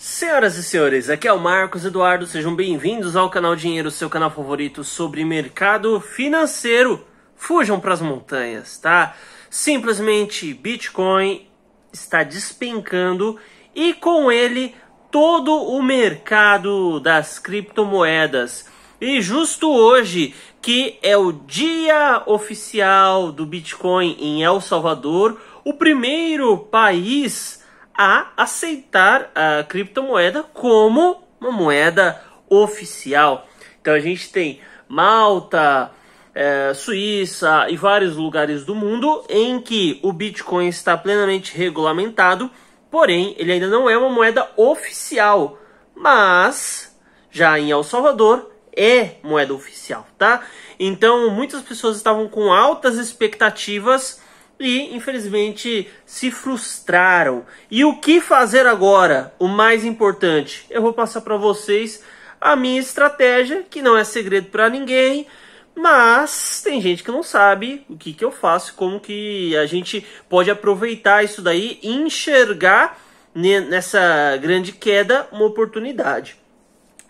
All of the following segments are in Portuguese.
Senhoras e senhores, aqui é o Marcos Eduardo, sejam bem-vindos ao canal Dinheiro, seu canal favorito sobre mercado financeiro. Fujam para as montanhas, tá? Simplesmente Bitcoin está despencando e com ele todo o mercado das criptomoedas. E justo hoje, que é o dia oficial do Bitcoin em El Salvador, o primeiro país a aceitar a criptomoeda como uma moeda oficial. Então a gente tem Malta, é, Suíça e vários lugares do mundo em que o Bitcoin está plenamente regulamentado, porém ele ainda não é uma moeda oficial, mas já em El Salvador é moeda oficial, tá? Então muitas pessoas estavam com altas expectativas e infelizmente se frustraram. E o que fazer agora? O mais importante, eu vou passar para vocês a minha estratégia, que não é segredo para ninguém, mas tem gente que não sabe o que, que eu faço, como que a gente pode aproveitar isso daí e enxergar nessa grande queda uma oportunidade.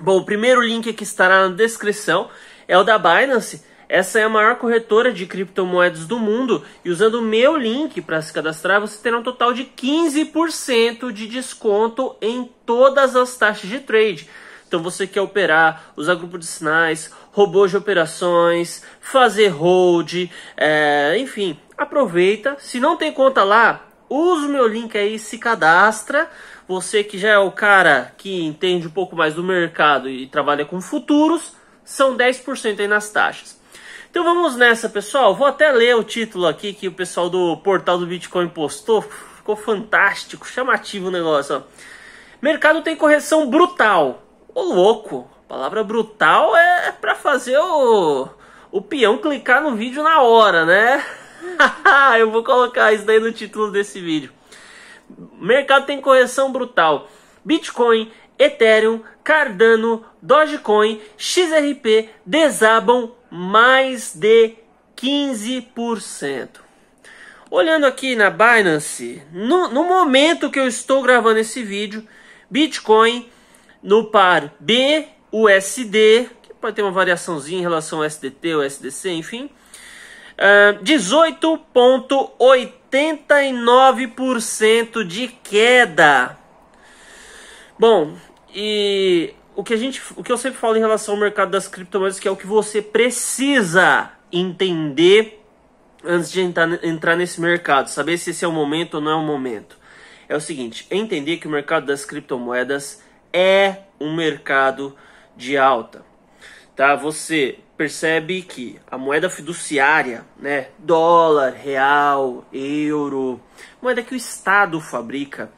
Bom, o primeiro link que estará na descrição é o da Binance. Essa é a maior corretora de criptomoedas do mundo e usando o meu link para se cadastrar, você terá um total de 15% de desconto em todas as taxas de trade. Então você quer operar, usar grupo de sinais, robôs de operações, fazer hold, é, enfim, aproveita. Se não tem conta lá, usa o meu link aí, se cadastra. Você que já é o cara que entende um pouco mais do mercado e trabalha com futuros, são 10% aí nas taxas. Então vamos nessa, pessoal. Vou até ler o título aqui que o pessoal do portal do Bitcoin postou. Ficou fantástico, chamativo o negócio. Mercado tem correção brutal. Ô louco, a palavra brutal é para fazer o, o peão clicar no vídeo na hora, né? Eu vou colocar isso daí no título desse vídeo. Mercado tem correção brutal. Bitcoin, Ethereum, Cardano, Dogecoin, XRP desabam mais de 15%. Olhando aqui na Binance, no, no momento que eu estou gravando esse vídeo, Bitcoin no par BUSD, que pode ter uma variaçãozinha em relação ao SDT ou SDC, enfim, uh, eh, 18,89% de queda. Bom, e o que a gente, o que eu sempre falo em relação ao mercado das criptomoedas, que é o que você precisa entender antes de entrar, entrar nesse mercado, saber se esse é o momento ou não é o momento. É o seguinte, entender que o mercado das criptomoedas é um mercado de alta. Tá? Você percebe que a moeda fiduciária, né, dólar, real, euro, moeda que o Estado fabrica,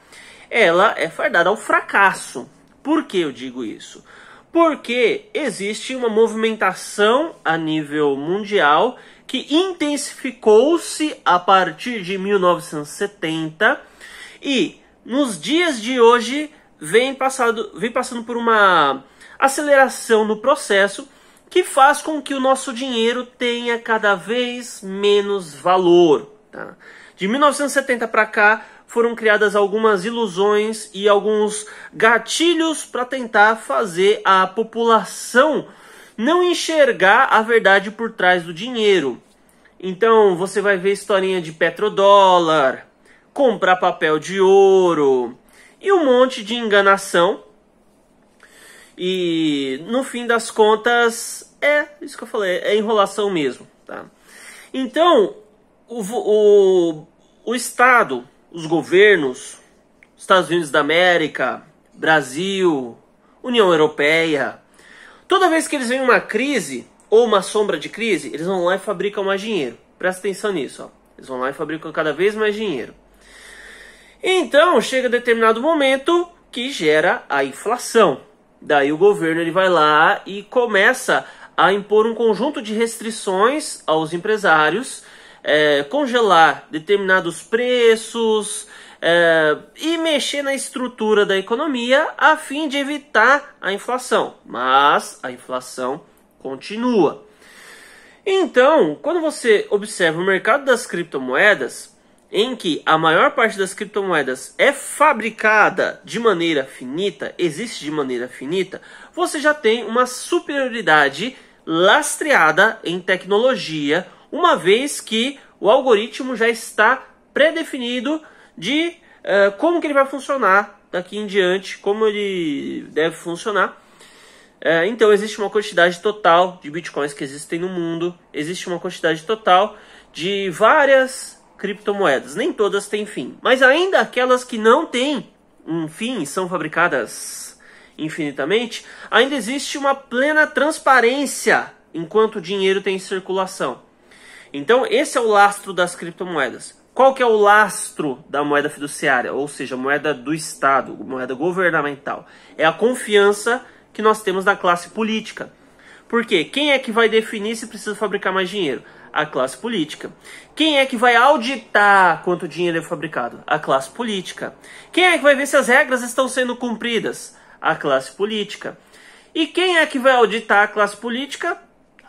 ela é fardada ao fracasso. Por que eu digo isso? Porque existe uma movimentação a nível mundial que intensificou-se a partir de 1970 e nos dias de hoje vem, passado, vem passando por uma aceleração no processo que faz com que o nosso dinheiro tenha cada vez menos valor. Tá? De 1970 para cá, foram criadas algumas ilusões e alguns gatilhos para tentar fazer a população não enxergar a verdade por trás do dinheiro. Então você vai ver historinha de petrodólar, comprar papel de ouro e um monte de enganação. E no fim das contas, é isso que eu falei, é enrolação mesmo. Tá? Então, o, o, o Estado os governos, Estados Unidos da América, Brasil, União Europeia, toda vez que eles veem uma crise ou uma sombra de crise, eles vão lá e fabricam mais dinheiro. Presta atenção nisso, ó. Eles vão lá e fabricam cada vez mais dinheiro. Então, chega determinado momento que gera a inflação. Daí o governo ele vai lá e começa a impor um conjunto de restrições aos empresários é, congelar determinados preços é, e mexer na estrutura da economia a fim de evitar a inflação. Mas a inflação continua. Então, quando você observa o mercado das criptomoedas, em que a maior parte das criptomoedas é fabricada de maneira finita, existe de maneira finita, você já tem uma superioridade lastreada em tecnologia uma vez que o algoritmo já está predefinido de uh, como que ele vai funcionar daqui em diante, como ele deve funcionar. Uh, então existe uma quantidade total de bitcoins que existem no mundo, existe uma quantidade total de várias criptomoedas. Nem todas têm fim, mas ainda aquelas que não têm um fim são fabricadas infinitamente, ainda existe uma plena transparência enquanto o dinheiro tem circulação. Então, esse é o lastro das criptomoedas. Qual que é o lastro da moeda fiduciária, ou seja, moeda do Estado, moeda governamental? É a confiança que nós temos na classe política. Por quê? Quem é que vai definir se precisa fabricar mais dinheiro? A classe política. Quem é que vai auditar quanto dinheiro é fabricado? A classe política. Quem é que vai ver se as regras estão sendo cumpridas? A classe política. E quem é que vai auditar a classe política?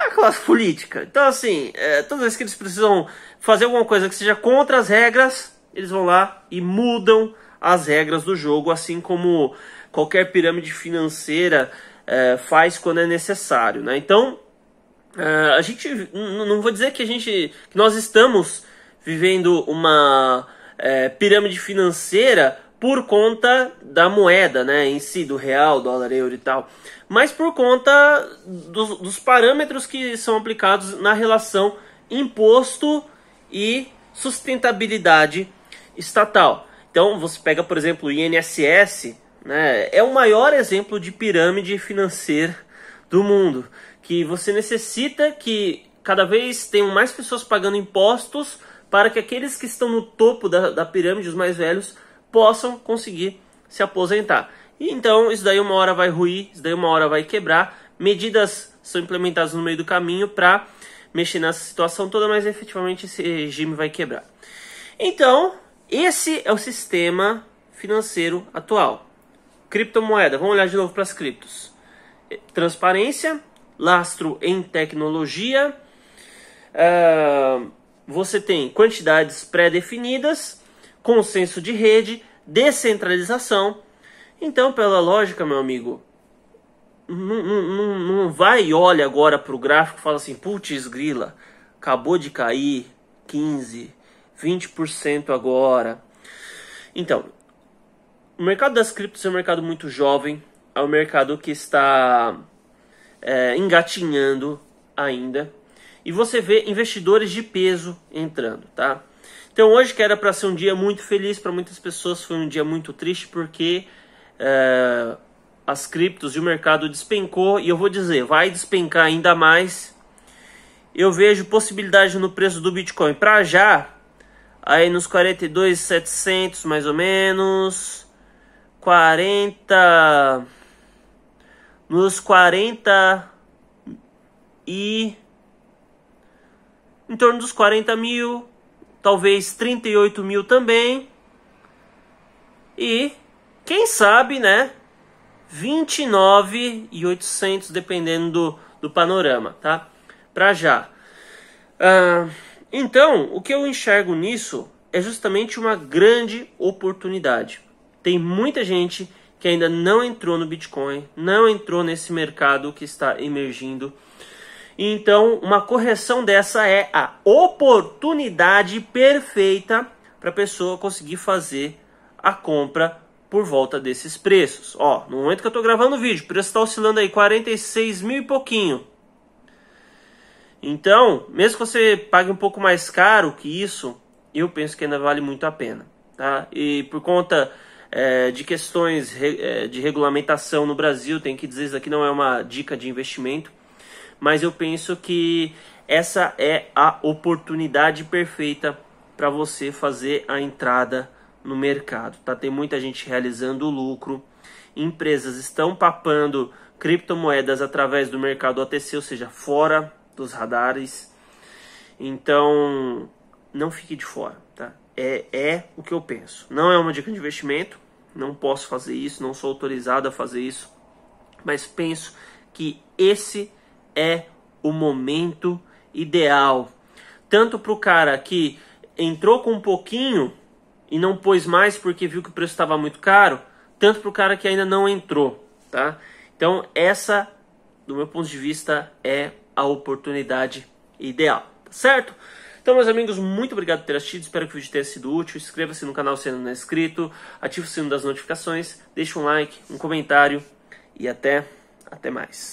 a classe política. Então, assim, é, toda vez que eles precisam fazer alguma coisa que seja contra as regras, eles vão lá e mudam as regras do jogo, assim como qualquer pirâmide financeira é, faz quando é necessário. Né? Então, é, a gente não vou dizer que a gente que nós estamos vivendo uma é, pirâmide financeira por conta da moeda, né, em si, do real, dólar, euro e tal, mas por conta do, dos parâmetros que são aplicados na relação imposto e sustentabilidade estatal. Então, você pega, por exemplo, o INSS, né, é o maior exemplo de pirâmide financeira do mundo, que você necessita que cada vez tenham mais pessoas pagando impostos para que aqueles que estão no topo da, da pirâmide, os mais velhos, possam conseguir se aposentar. E então isso daí uma hora vai ruir, isso daí uma hora vai quebrar. Medidas são implementadas no meio do caminho para mexer nessa situação toda, mas efetivamente esse regime vai quebrar. Então, esse é o sistema financeiro atual. Criptomoeda, vamos olhar de novo para as criptos. Eh, transparência, lastro em tecnologia. Uh, você tem quantidades pré-definidas consenso de rede, descentralização. Então, pela lógica, meu amigo, não, não, não vai e olha agora para o gráfico e fala assim, putz, grila, acabou de cair 15, 20% agora. Então, o mercado das criptos é um mercado muito jovem, é um mercado que está é, engatinhando ainda. E você vê investidores de peso entrando, tá? Então hoje que era para ser um dia muito feliz para muitas pessoas foi um dia muito triste porque eh, as criptos e o mercado despencou e eu vou dizer vai despencar ainda mais. Eu vejo possibilidade no preço do Bitcoin para já aí nos 42.700 mais ou menos 40 nos 40 e em torno dos 40 mil talvez 38 mil também. E quem sabe, né? 29 e 800 dependendo do, do panorama, tá? Para já. então, o que eu enxergo nisso é justamente uma grande oportunidade. Tem muita gente que ainda não entrou no Bitcoin, não entrou nesse mercado que está emergindo então, uma correção dessa é a oportunidade perfeita para a pessoa conseguir fazer a compra por volta desses preços. Ó, no momento que eu estou gravando o vídeo, o preço está oscilando aí 46 mil e pouquinho. Então, mesmo que você pague um pouco mais caro que isso, eu penso que ainda vale muito a pena. Tá? E por conta é, de questões é, de regulamentação no Brasil, tem que dizer, isso aqui não é uma dica de investimento, mas eu penso que essa é a oportunidade perfeita para você fazer a entrada no mercado. Tá? Tem muita gente realizando lucro, empresas estão papando criptomoedas através do mercado OTC, ou seja, fora dos radares. Então, não fique de fora, tá? É, é o que eu penso. Não é uma dica de investimento, não posso fazer isso, não sou autorizado a fazer isso, mas penso que esse é o momento ideal. Tanto para o cara que entrou com um pouquinho e não pôs mais porque viu que o preço estava muito caro, tanto para o cara que ainda não entrou, tá? Então essa, do meu ponto de vista, é a oportunidade ideal, tá certo? Então, meus amigos, muito obrigado por ter assistido. Espero que o vídeo tenha sido útil. Inscreva-se no canal se ainda não é inscrito. Ative o sino das notificações. Deixe um like, um comentário. E até, até mais.